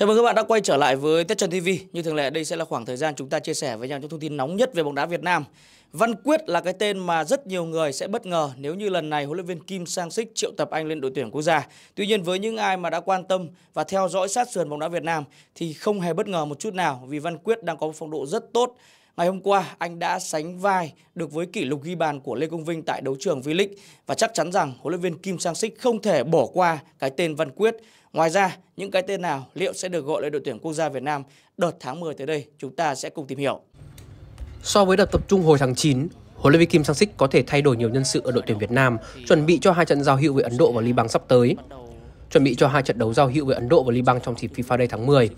Chào mừng các bạn đã quay trở lại với Tết Trần TV. Như thường lệ đây sẽ là khoảng thời gian chúng ta chia sẻ với nhau những thông tin nóng nhất về bóng đá Việt Nam. Văn Quyết là cái tên mà rất nhiều người sẽ bất ngờ nếu như lần này huấn luyện viên Kim Sang Sích triệu tập anh lên đội tuyển quốc gia. Tuy nhiên với những ai mà đã quan tâm và theo dõi sát sườn bóng đá Việt Nam thì không hề bất ngờ một chút nào vì Văn Quyết đang có một phong độ rất tốt Ngày hôm qua, anh đã sánh vai được với kỷ lục ghi bàn của Lê Công Vinh tại đấu trường V-League và chắc chắn rằng huấn luyện viên Kim Sang Sích không thể bỏ qua cái tên Văn Quyết. Ngoài ra, những cái tên nào liệu sẽ được gọi lên đội tuyển quốc gia Việt Nam đợt tháng 10 tới đây, chúng ta sẽ cùng tìm hiểu. So với đợt tập trung hồi tháng 9, huấn luyện viên Kim Sang Sik có thể thay đổi nhiều nhân sự ở đội tuyển Việt Nam, chuẩn bị cho hai trận giao hữu với Ấn Độ và Liban sắp tới. Chuẩn bị cho hai trận đấu giao hữu với Ấn Độ và Liban trong dịp FIFA Day tháng 10,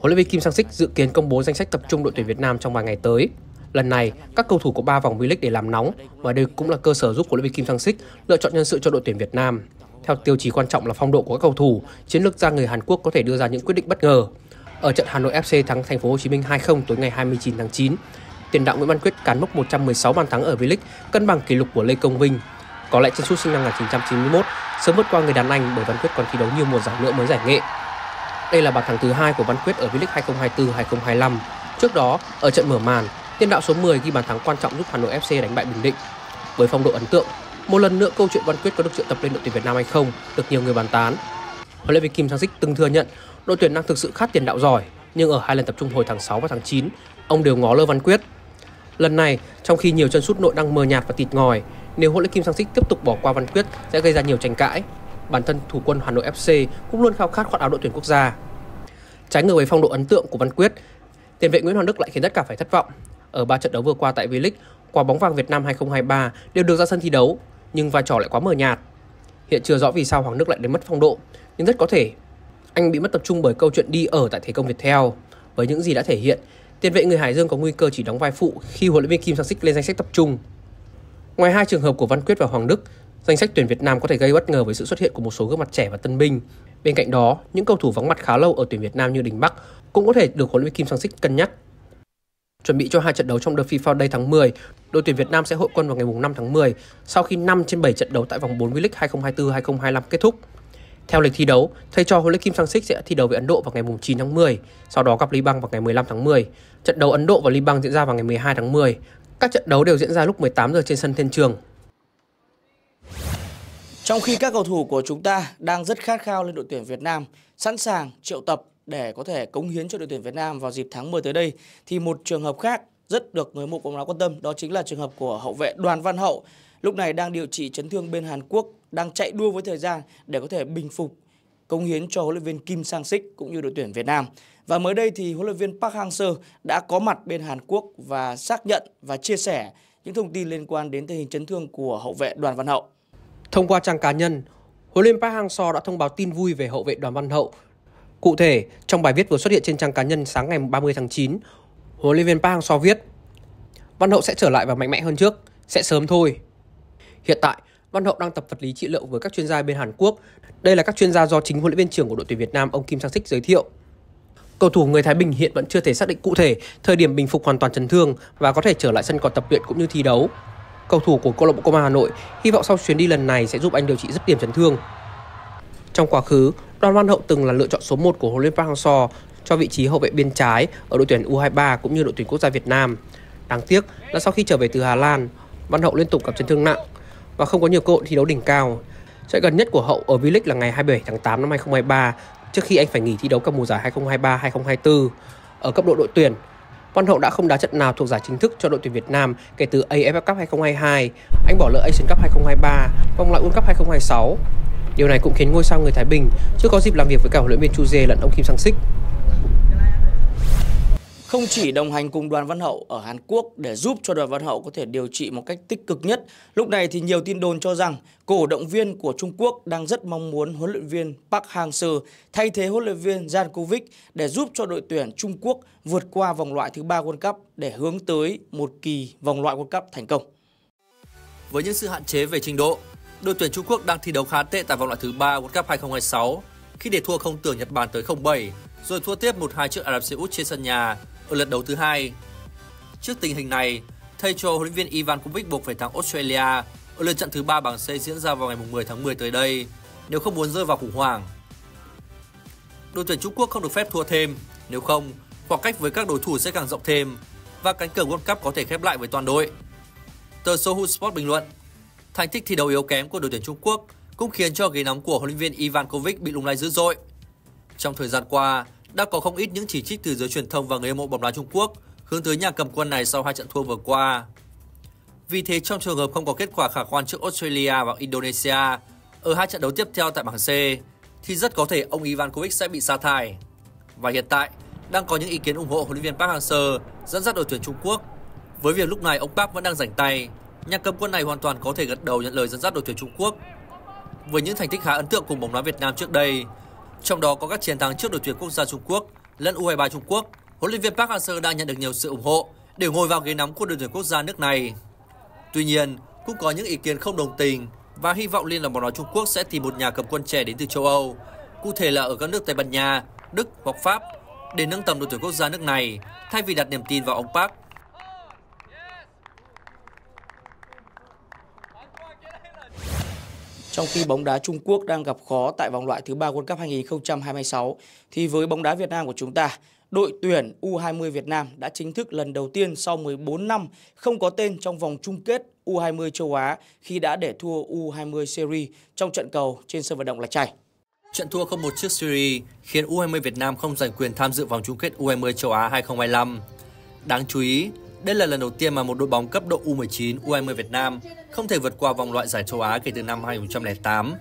huấn luyện viên Kim Sang Sik dự kiến công bố danh sách tập trung đội tuyển Việt Nam trong vài ngày tới. Lần này, các cầu thủ có 3 vòng V-League để làm nóng và đây cũng là cơ sở giúp huấn luyện viên Kim Sang Sik lựa chọn nhân sự cho đội tuyển Việt Nam theo tiêu chí quan trọng là phong độ của các cầu thủ, chiến lược gia người Hàn Quốc có thể đưa ra những quyết định bất ngờ. Ở trận Hà Nội FC thắng Thành phố Hồ Chí Minh 2-0 tối ngày 29 tháng 9, tiền đạo Nguyễn Văn Quyết cán mốc 116 bàn thắng ở V-League, cân bằng kỷ lục của Lê Công Vinh. Có lẽ chân sút sinh năm 1991 sớm vượt qua người đàn anh bởi Văn Quyết còn thi đấu nhiều mùa giải nữa mới giải nghệ. Đây là bàn thắng thứ hai của Văn Quyết ở V-League 2024-2025. Trước đó, ở trận mở màn, tiền đạo số 10 ghi bàn thắng quan trọng giúp Hà Nội FC đánh bại Bình Định. Với phong độ ấn tượng, một lần nữa câu chuyện Văn Quyết có được triệu tập lên đội tuyển Việt Nam hay không được nhiều người bàn tán. Huấn luyện viên Kim Sang Sik từng thừa nhận đội tuyển đang thực sự khát tiền đạo giỏi, nhưng ở hai lần tập trung hồi tháng 6 và tháng 9, ông đều ngó lơ Văn Quyết. Lần này, trong khi nhiều chân sút nội đang mờ nhạt và tịt ngòi, nếu huấn luyện Kim Sang Sik tiếp tục bỏ qua Văn Quyết sẽ gây ra nhiều tranh cãi. Bản thân thủ quân Hà Nội FC cũng luôn khao khát khoác áo đội tuyển quốc gia. Trái ngược với phong độ ấn tượng của Văn Quyết, tiền vệ Nguyễn Hoàng Đức lại khiến tất cả phải thất vọng. Ở ba trận đấu vừa qua tại V-League, quả bóng vàng Việt Nam 2023 đều được ra sân thi đấu nhưng vai trò lại quá mờ nhạt. Hiện chưa rõ vì sao Hoàng Đức lại đến mất phong độ, nhưng rất có thể anh bị mất tập trung bởi câu chuyện đi ở tại Thế công Việt theo. Với những gì đã thể hiện, tiền vệ người Hải Dương có nguy cơ chỉ đóng vai phụ khi huấn luyện viên Kim Sang Sik lên danh sách tập trung. Ngoài hai trường hợp của Văn Quyết và Hoàng Đức, danh sách tuyển Việt Nam có thể gây bất ngờ với sự xuất hiện của một số gương mặt trẻ và tân binh. Bên cạnh đó, những cầu thủ vắng mặt khá lâu ở tuyển Việt Nam như Đình Bắc cũng có thể được huấn luyện viên Kim Sang Sik cân nhắc. Chuẩn bị cho hai trận đấu trong đợt FIFA Day tháng 10, Đội tuyển Việt Nam sẽ hội quân vào ngày 5 tháng 10 sau khi 5 trên 7 trận đấu tại vòng 4 V-League 2024-2025 kết thúc. Theo lịch thi đấu, thầy trò Huấn Kim Sang Sik sẽ thi đấu với Ấn Độ vào ngày 9 tháng 10, sau đó gặp Liban vào ngày 15 tháng 10. Trận đấu Ấn Độ và Liban diễn ra vào ngày 12 tháng 10. Các trận đấu đều diễn ra lúc 18 giờ trên sân Thiên Trường. Trong khi các cầu thủ của chúng ta đang rất khát khao lên đội tuyển Việt Nam, sẵn sàng triệu tập để có thể cống hiến cho đội tuyển Việt Nam vào dịp tháng 10 tới đây thì một trường hợp khác rất được người hâm mộ bóng đá quan tâm đó chính là trường hợp của hậu vệ Đoàn Văn Hậu lúc này đang điều trị chấn thương bên Hàn Quốc đang chạy đua với thời gian để có thể bình phục công hiến cho huấn luyện viên Kim Sang Sik cũng như đội tuyển Việt Nam. Và mới đây thì huấn luyện viên Park Hang-seo đã có mặt bên Hàn Quốc và xác nhận và chia sẻ những thông tin liên quan đến tình hình chấn thương của hậu vệ Đoàn Văn Hậu. Thông qua trang cá nhân, huấn luyện Park Hang-seo đã thông báo tin vui về hậu vệ Đoàn Văn Hậu. Cụ thể, trong bài viết vừa xuất hiện trên trang cá nhân sáng ngày 30 tháng 9, huấn luyện viên Park Hang-seo viết. Văn Hậu sẽ trở lại và mạnh mẽ hơn trước, sẽ sớm thôi. Hiện tại, Văn Hậu đang tập vật lý trị liệu với các chuyên gia bên Hàn Quốc. Đây là các chuyên gia do chính huấn luyện viên trưởng của đội tuyển Việt Nam ông Kim Sang Sik giới thiệu. Cầu thủ người Thái Bình hiện vẫn chưa thể xác định cụ thể thời điểm bình phục hoàn toàn chấn thương và có thể trở lại sân cỏ tập luyện cũng như thi đấu. Cầu thủ của câu lạc bộ Công an Hà Nội hy vọng sau chuyến đi lần này sẽ giúp anh điều trị dứt điểm chấn thương. Trong quá khứ, Đoàn Văn Hậu từng là lựa chọn số 1 của huấn luyện Park Hang-seo cho vị trí hậu vệ biên trái ở đội tuyển U23 cũng như đội tuyển quốc gia Việt Nam. Đáng tiếc là sau khi trở về từ Hà Lan, Văn Hậu liên tục gặp chấn thương nặng và không có nhiều cơ hội thi đấu đỉnh cao. Trận gần nhất của Hậu ở V-League là ngày 27 tháng 8 năm 2023 trước khi anh phải nghỉ thi đấu cả mùa giải 2023-2024. Ở cấp độ đội tuyển, Văn Hậu đã không đá trận nào thuộc giải chính thức cho đội tuyển Việt Nam kể từ AFF Cup 2022. Anh bỏ lỡ Asian Cup 2023, vòng loại World Cup 2026. Điều này cũng khiến ngôi sao người Thái Bình chưa có dịp làm việc với cả huấn luyện viên Chu Dê lẫn ông Kim Sang Sích không chỉ đồng hành cùng đoàn văn hậu ở Hàn Quốc để giúp cho đoàn văn hậu có thể điều trị một cách tích cực nhất. Lúc này thì nhiều tin đồn cho rằng cổ động viên của Trung Quốc đang rất mong muốn huấn luyện viên Park Hang-seo thay thế huấn luyện viên Jankovic để giúp cho đội tuyển Trung Quốc vượt qua vòng loại thứ ba World Cup để hướng tới một kỳ vòng loại World Cup thành công. Với những sự hạn chế về trình độ, đội tuyển Trung Quốc đang thi đấu khá tệ tại vòng loại thứ ba World Cup 2026 khi để thua không tưởng Nhật Bản tới 0-7 rồi thua tiếp 1-2 trước Ả Rập Xê Út trên sân nhà ở lượt đấu thứ hai. Trước tình hình này, thầy trò huấn luyện viên Ivan Kovic buộc phải thắng Australia ở lượt trận thứ ba bảng C diễn ra vào ngày 10 tháng 10 tới đây nếu không muốn rơi vào khủng hoảng. Đội tuyển Trung Quốc không được phép thua thêm, nếu không, khoảng cách với các đối thủ sẽ càng rộng thêm và cánh cửa World Cup có thể khép lại với toàn đội. Tờ Sohu Sport bình luận, thành tích thi đấu yếu kém của đội tuyển Trung Quốc cũng khiến cho ghế nóng của huấn luyện viên Ivan Kovic bị lung lay dữ dội. Trong thời gian qua, đã có không ít những chỉ trích từ giới truyền thông và người hâm mộ bóng đá Trung Quốc hướng tới nhà cầm quân này sau hai trận thua vừa qua. Vì thế trong trường hợp không có kết quả khả quan trước Australia và Indonesia ở hai trận đấu tiếp theo tại bảng C thì rất có thể ông Ivan sẽ bị sa thải. Và hiện tại đang có những ý kiến ủng hộ huấn luyện viên Park Hang-seo dẫn dắt đội tuyển Trung Quốc. Với việc lúc này ông Park vẫn đang rảnh tay, nhà cầm quân này hoàn toàn có thể gật đầu nhận lời dẫn dắt đội tuyển Trung Quốc. Với những thành tích khá ấn tượng cùng bóng đá Việt Nam trước đây, trong đó có các chiến thắng trước đội tuyển quốc gia Trung Quốc lẫn U23 Trung Quốc, huấn luyện viên Park Hang-seo đã nhận được nhiều sự ủng hộ để ngồi vào ghế nắm của đội tuyển quốc gia nước này. Tuy nhiên, cũng có những ý kiến không đồng tình và hy vọng Liên đoàn bóng đá Trung Quốc sẽ tìm một nhà cầm quân trẻ đến từ châu Âu, cụ thể là ở các nước Tây Ban Nha, Đức hoặc Pháp để nâng tầm đội tuyển quốc gia nước này thay vì đặt niềm tin vào ông Park Trong khi bóng đá Trung Quốc đang gặp khó tại vòng loại thứ ba World Cup 2026 thì với bóng đá Việt Nam của chúng ta, đội tuyển U20 Việt Nam đã chính thức lần đầu tiên sau 14 năm không có tên trong vòng chung kết U20 châu Á khi đã để thua U20 Syria trong trận cầu trên sân vận động Lạch Tray. Trận thua không một trước Syria khiến U20 Việt Nam không giành quyền tham dự vòng chung kết U20 châu Á 2025. Đáng chú ý, đây là lần đầu tiên mà một đội bóng cấp độ U19, U20 Việt Nam không thể vượt qua vòng loại giải châu Á kể từ năm 2008.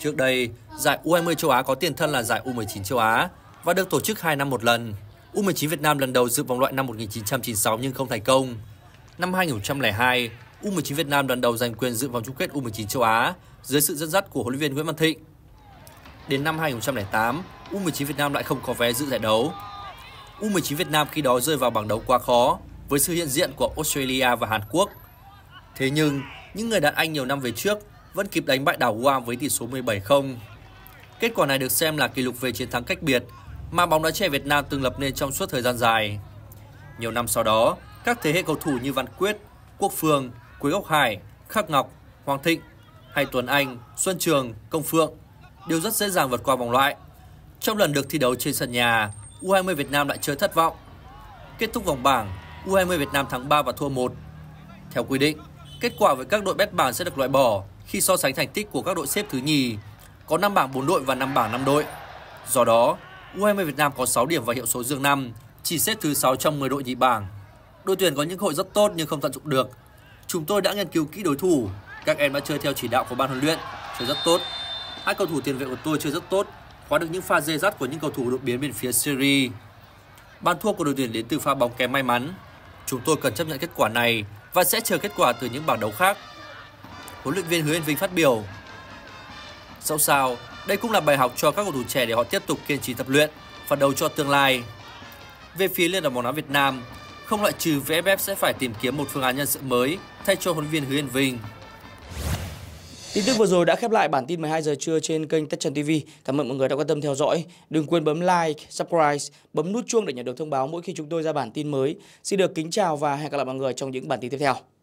Trước đây, giải U20 châu Á có tiền thân là giải U19 châu Á và được tổ chức 2 năm một lần. U19 Việt Nam lần đầu dự vòng loại năm 1996 nhưng không thành công. Năm 2002, U19 Việt Nam lần đầu giành quyền dự vòng chung kết U19 châu Á dưới sự dẫn dắt của huấn luyện viên Nguyễn Văn Thịnh. Đến năm 2008, U19 Việt Nam lại không có vé dự giải đấu. U19 Việt Nam khi đó rơi vào bảng đấu quá khó với sự hiện diện của Australia và Hàn Quốc. Thế nhưng, những người đàn anh nhiều năm về trước vẫn kịp đánh bại đảo Guam với tỷ số 17-0. Kết quả này được xem là kỷ lục về chiến thắng cách biệt mà bóng đá trẻ Việt Nam từng lập nên trong suốt thời gian dài. Nhiều năm sau đó, các thế hệ cầu thủ như Văn Quyết, Quốc Phương, Quế Ngọc Hải, Khắc Ngọc, Hoàng Thịnh hay Tuấn Anh, Xuân Trường, Công Phượng đều rất dễ dàng vượt qua vòng loại. Trong lần được thi đấu trên sân nhà, U20 Việt Nam lại chơi thất vọng. Kết thúc vòng bảng, U20 Việt Nam thắng 3 và thua 1. Theo quy định, kết quả với các đội bét bảng sẽ được loại bỏ khi so sánh thành tích của các đội xếp thứ nhì, có 5 bảng 4 đội và 5 bảng 5 đội. Do đó, U20 Việt Nam có 6 điểm và hiệu số dương 5, chỉ xếp thứ 6 trong 10 đội nhì bảng. Đội tuyển có những hội rất tốt nhưng không tận dụng được. Chúng tôi đã nghiên cứu kỹ đối thủ, các em đã chơi theo chỉ đạo của ban huấn luyện, chơi rất tốt. Hai cầu thủ tiền vệ của tôi chơi rất tốt, khóa được những pha dê dắt của những cầu thủ đột biến bên phía Syria. Bàn thua của đội tuyển đến từ pha bóng kém may mắn, Chúng tôi cần chấp nhận kết quả này và sẽ chờ kết quả từ những bảng đấu khác. Huấn luyện viên Hứa Yên Vinh phát biểu. Dẫu sao, đây cũng là bài học cho các cầu thủ trẻ để họ tiếp tục kiên trì tập luyện, phấn đấu cho tương lai. Về phía Liên đoàn bóng đá Việt Nam, không loại trừ VFF sẽ phải tìm kiếm một phương án nhân sự mới thay cho huấn luyện viên Hứa Yên Vinh. Tin tức vừa rồi đã khép lại bản tin 12 giờ trưa trên kênh Tất Trần TV. Cảm ơn mọi người đã quan tâm theo dõi. Đừng quên bấm like, subscribe, bấm nút chuông để nhận được thông báo mỗi khi chúng tôi ra bản tin mới. Xin được kính chào và hẹn gặp lại mọi người trong những bản tin tiếp theo.